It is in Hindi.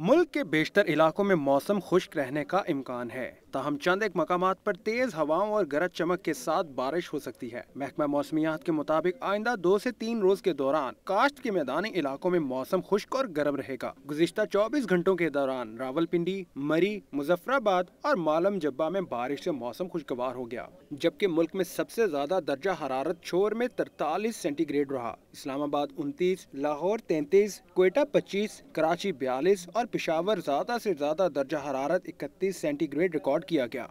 मुल्क के बेशतर इलाकों में मौसम खुश्क रहने का इम्कान है ताहम चंद एक मकाम पर तेज हवाओं और गरज चमक के साथ बारिश हो सकती है महकमा मौसमियात के मुताबिक आइंदा दो ऐसी तीन रोज के दौरान काश्त के मैदानी इलाकों में मौसम खुश्क और गर्म रहेगा गुजशत चौबीस घंटों के दौरान रावल पिंडी मरी मुजफ्फराबाद और मालम जब्बा में बारिश ऐसी मौसम खुशगवार हो गया जबकि मुल्क में सबसे ज्यादा दर्जा हरारत छोर में तरतालीस सेंटीग्रेड रहा इस्लामाबाद उनतीस लाहौर तैतीस कोयटा पच्चीस कराची बयालीस और पिशावर ज्यादा ऐसी ज्यादा दर्जा हरारत इकतीस सेंटीग्रेड रिकॉर्ड किया गया